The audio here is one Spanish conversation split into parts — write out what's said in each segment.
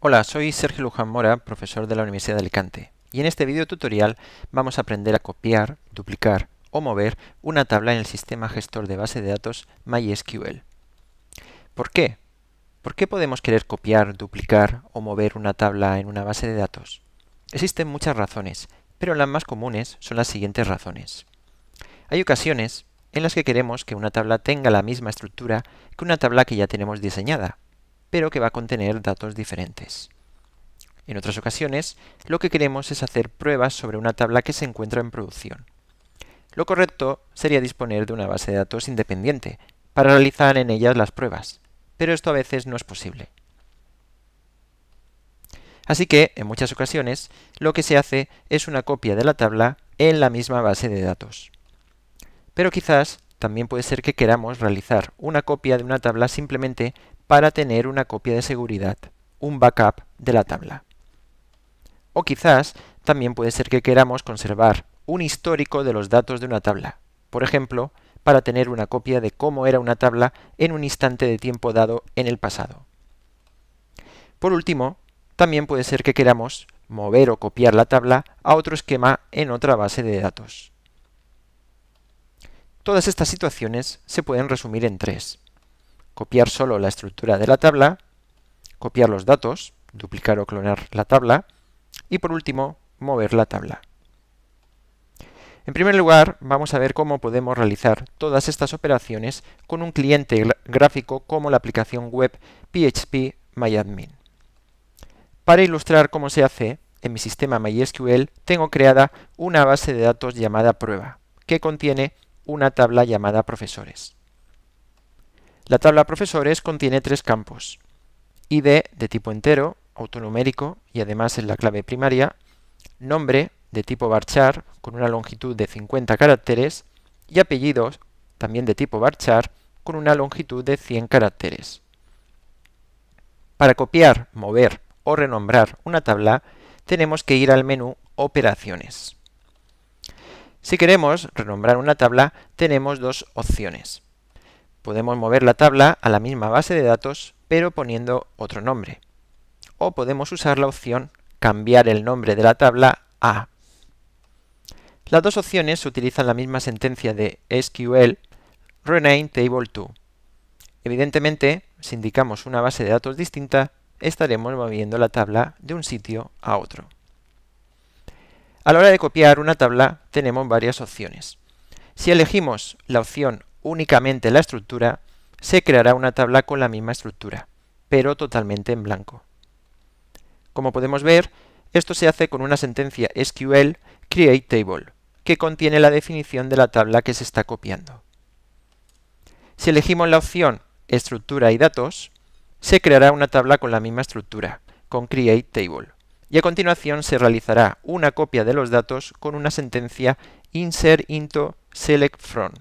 Hola, soy Sergio Luján Mora, profesor de la Universidad de Alicante, y en este video tutorial vamos a aprender a copiar, duplicar o mover una tabla en el sistema gestor de base de datos MySQL. ¿Por qué? ¿Por qué podemos querer copiar, duplicar o mover una tabla en una base de datos? Existen muchas razones, pero las más comunes son las siguientes razones. Hay ocasiones en las que queremos que una tabla tenga la misma estructura que una tabla que ya tenemos diseñada, pero que va a contener datos diferentes. En otras ocasiones, lo que queremos es hacer pruebas sobre una tabla que se encuentra en producción. Lo correcto sería disponer de una base de datos independiente, para realizar en ellas las pruebas, pero esto a veces no es posible. Así que, en muchas ocasiones, lo que se hace es una copia de la tabla en la misma base de datos. Pero quizás también puede ser que queramos realizar una copia de una tabla simplemente para tener una copia de seguridad, un backup de la tabla. O quizás también puede ser que queramos conservar un histórico de los datos de una tabla, por ejemplo, para tener una copia de cómo era una tabla en un instante de tiempo dado en el pasado. Por último, también puede ser que queramos mover o copiar la tabla a otro esquema en otra base de datos. Todas estas situaciones se pueden resumir en tres copiar solo la estructura de la tabla, copiar los datos, duplicar o clonar la tabla y por último mover la tabla. En primer lugar, vamos a ver cómo podemos realizar todas estas operaciones con un cliente gráfico como la aplicación web PHP MyAdmin. Para ilustrar cómo se hace, en mi sistema MySQL tengo creada una base de datos llamada prueba, que contiene una tabla llamada profesores. La tabla profesores contiene tres campos. ID de tipo entero, autonumérico y además en la clave primaria, nombre de tipo barchar con una longitud de 50 caracteres y apellidos también de tipo barchar con una longitud de 100 caracteres. Para copiar, mover o renombrar una tabla tenemos que ir al menú Operaciones. Si queremos renombrar una tabla tenemos dos opciones. Podemos mover la tabla a la misma base de datos, pero poniendo otro nombre. O podemos usar la opción cambiar el nombre de la tabla a. Las dos opciones utilizan la misma sentencia de SQL rename table to. Evidentemente, si indicamos una base de datos distinta, estaremos moviendo la tabla de un sitio a otro. A la hora de copiar una tabla tenemos varias opciones. Si elegimos la opción únicamente la estructura, se creará una tabla con la misma estructura, pero totalmente en blanco. Como podemos ver, esto se hace con una sentencia SQL create table, que contiene la definición de la tabla que se está copiando. Si elegimos la opción estructura y datos, se creará una tabla con la misma estructura, con create table, y a continuación se realizará una copia de los datos con una sentencia insert into select from.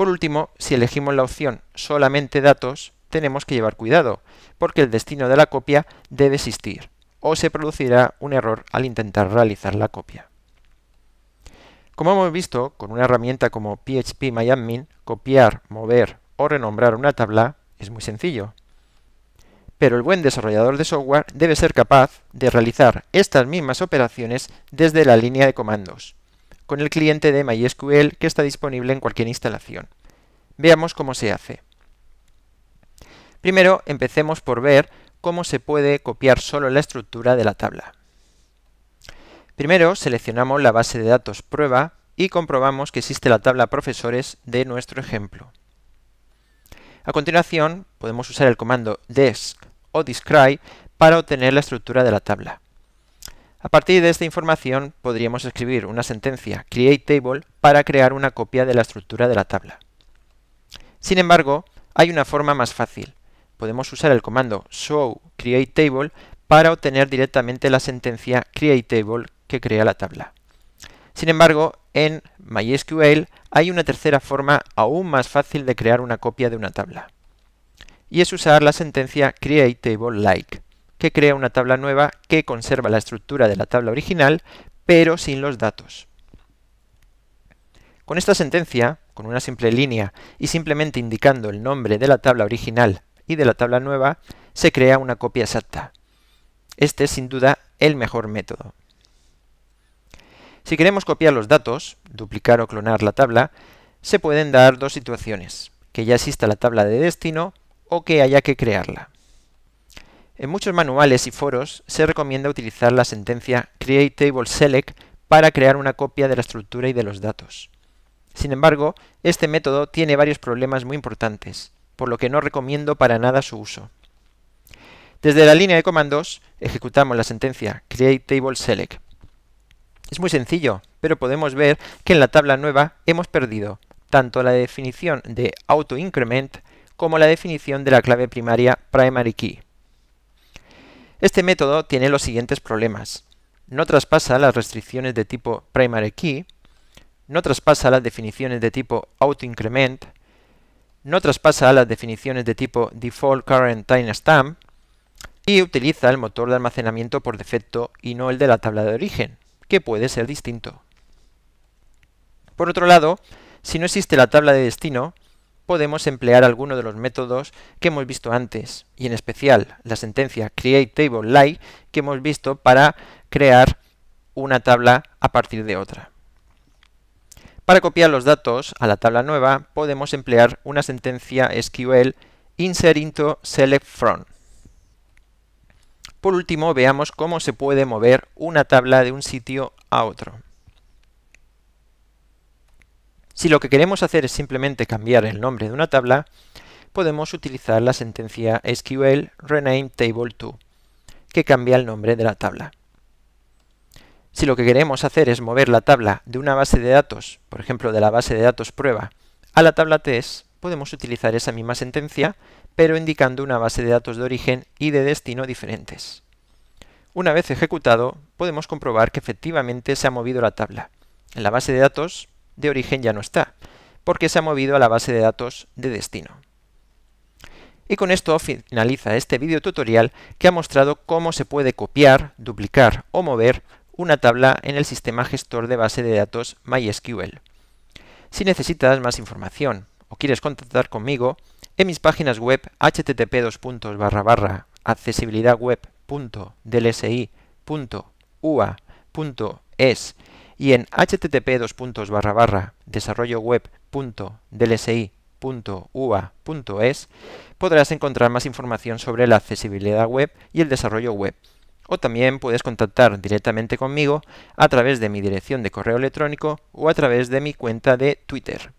Por último, si elegimos la opción solamente datos, tenemos que llevar cuidado, porque el destino de la copia debe existir, o se producirá un error al intentar realizar la copia. Como hemos visto, con una herramienta como phpMyAdmin, copiar, mover o renombrar una tabla es muy sencillo. Pero el buen desarrollador de software debe ser capaz de realizar estas mismas operaciones desde la línea de comandos, con el cliente de MySQL que está disponible en cualquier instalación. Veamos cómo se hace. Primero, empecemos por ver cómo se puede copiar solo la estructura de la tabla. Primero, seleccionamos la base de datos prueba y comprobamos que existe la tabla profesores de nuestro ejemplo. A continuación, podemos usar el comando DESK o describe para obtener la estructura de la tabla. A partir de esta información podríamos escribir una sentencia CREATE TABLE para crear una copia de la estructura de la tabla. Sin embargo, hay una forma más fácil. Podemos usar el comando show CREATE TABLE para obtener directamente la sentencia CREATE TABLE que crea la tabla. Sin embargo, en MySQL hay una tercera forma aún más fácil de crear una copia de una tabla. Y es usar la sentencia CREATE TABLE LIKE que crea una tabla nueva que conserva la estructura de la tabla original, pero sin los datos. Con esta sentencia, con una simple línea y simplemente indicando el nombre de la tabla original y de la tabla nueva, se crea una copia exacta. Este es sin duda el mejor método. Si queremos copiar los datos, duplicar o clonar la tabla, se pueden dar dos situaciones, que ya exista la tabla de destino o que haya que crearla. En muchos manuales y foros se recomienda utilizar la sentencia create table select para crear una copia de la estructura y de los datos. Sin embargo, este método tiene varios problemas muy importantes, por lo que no recomiendo para nada su uso. Desde la línea de comandos ejecutamos la sentencia create table select. Es muy sencillo, pero podemos ver que en la tabla nueva hemos perdido tanto la definición de autoincrement como la definición de la clave primaria primary key. Este método tiene los siguientes problemas. No traspasa las restricciones de tipo primary key, no traspasa las definiciones de tipo autoincrement, no traspasa las definiciones de tipo default current timestamp y utiliza el motor de almacenamiento por defecto y no el de la tabla de origen, que puede ser distinto. Por otro lado, si no existe la tabla de destino, podemos emplear alguno de los métodos que hemos visto antes, y en especial la sentencia createTableLike que hemos visto para crear una tabla a partir de otra. Para copiar los datos a la tabla nueva podemos emplear una sentencia SQL insert into select from. Por último, veamos cómo se puede mover una tabla de un sitio a otro. Si lo que queremos hacer es simplemente cambiar el nombre de una tabla, podemos utilizar la sentencia SQL rename table to, que cambia el nombre de la tabla. Si lo que queremos hacer es mover la tabla de una base de datos, por ejemplo de la base de datos prueba, a la tabla test, podemos utilizar esa misma sentencia, pero indicando una base de datos de origen y de destino diferentes. Una vez ejecutado, podemos comprobar que efectivamente se ha movido la tabla. En la base de datos de origen ya no está, porque se ha movido a la base de datos de destino. Y con esto finaliza este video tutorial que ha mostrado cómo se puede copiar, duplicar o mover una tabla en el sistema gestor de base de datos MySQL. Si necesitas más información o quieres contactar conmigo, en mis páginas web http accesibilidadweb.dlsi.ua.es y en http desarrolloweb.dlsi.ua.es e podrás encontrar más información sobre la accesibilidad web y el desarrollo web. O también puedes contactar directamente conmigo a través de mi dirección de correo electrónico o a través de mi cuenta de Twitter.